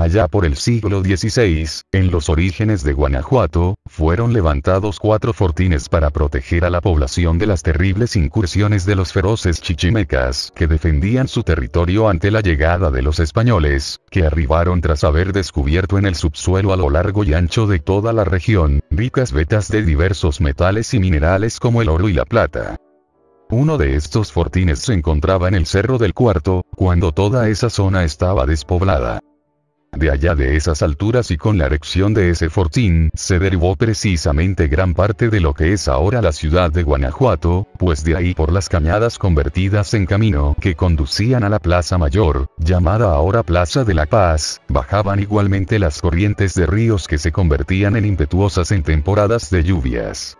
Allá por el siglo XVI, en los orígenes de Guanajuato, fueron levantados cuatro fortines para proteger a la población de las terribles incursiones de los feroces chichimecas que defendían su territorio ante la llegada de los españoles, que arribaron tras haber descubierto en el subsuelo a lo largo y ancho de toda la región, ricas vetas de diversos metales y minerales como el oro y la plata. Uno de estos fortines se encontraba en el Cerro del Cuarto, cuando toda esa zona estaba despoblada. De allá de esas alturas y con la erección de ese fortín se derivó precisamente gran parte de lo que es ahora la ciudad de Guanajuato, pues de ahí por las cañadas convertidas en camino que conducían a la Plaza Mayor, llamada ahora Plaza de la Paz, bajaban igualmente las corrientes de ríos que se convertían en impetuosas en temporadas de lluvias.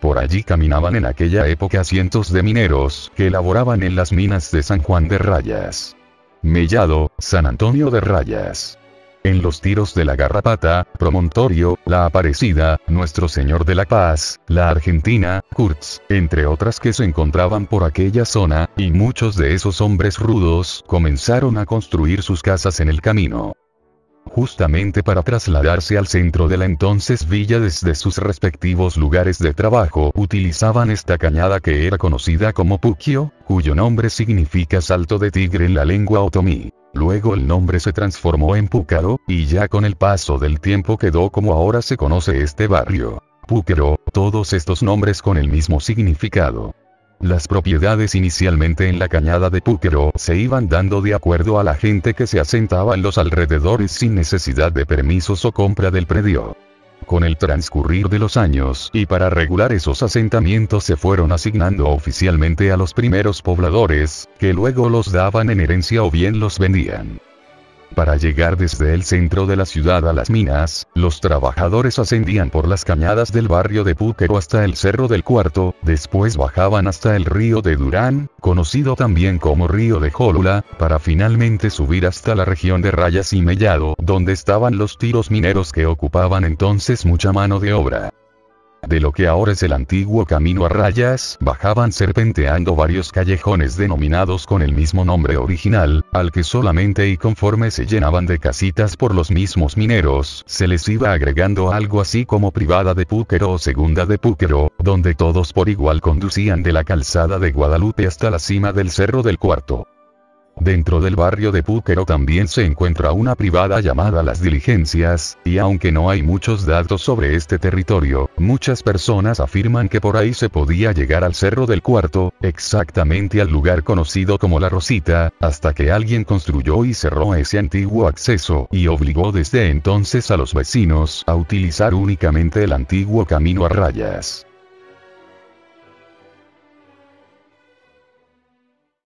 Por allí caminaban en aquella época cientos de mineros que laboraban en las minas de San Juan de Rayas. Mellado, San Antonio de Rayas. En los tiros de la Garrapata, Promontorio, La Aparecida, Nuestro Señor de la Paz, La Argentina, Kurtz, entre otras que se encontraban por aquella zona, y muchos de esos hombres rudos comenzaron a construir sus casas en el camino justamente para trasladarse al centro de la entonces villa desde sus respectivos lugares de trabajo, utilizaban esta cañada que era conocida como Pukio, cuyo nombre significa salto de tigre en la lengua otomí. Luego el nombre se transformó en Púcaro, y ya con el paso del tiempo quedó como ahora se conoce este barrio. Púcaro, todos estos nombres con el mismo significado. Las propiedades inicialmente en la cañada de Púquero se iban dando de acuerdo a la gente que se asentaba en los alrededores sin necesidad de permisos o compra del predio. Con el transcurrir de los años y para regular esos asentamientos se fueron asignando oficialmente a los primeros pobladores, que luego los daban en herencia o bien los vendían. Para llegar desde el centro de la ciudad a las minas, los trabajadores ascendían por las cañadas del barrio de Púquero hasta el Cerro del Cuarto, después bajaban hasta el río de Durán, conocido también como río de Jólula, para finalmente subir hasta la región de Rayas y Mellado, donde estaban los tiros mineros que ocupaban entonces mucha mano de obra. De lo que ahora es el antiguo camino a rayas, bajaban serpenteando varios callejones denominados con el mismo nombre original, al que solamente y conforme se llenaban de casitas por los mismos mineros, se les iba agregando algo así como privada de Púquero o segunda de Púquero, donde todos por igual conducían de la calzada de Guadalupe hasta la cima del Cerro del Cuarto. Dentro del barrio de Púquero también se encuentra una privada llamada Las Diligencias, y aunque no hay muchos datos sobre este territorio, muchas personas afirman que por ahí se podía llegar al Cerro del Cuarto, exactamente al lugar conocido como La Rosita, hasta que alguien construyó y cerró ese antiguo acceso y obligó desde entonces a los vecinos a utilizar únicamente el antiguo camino a rayas.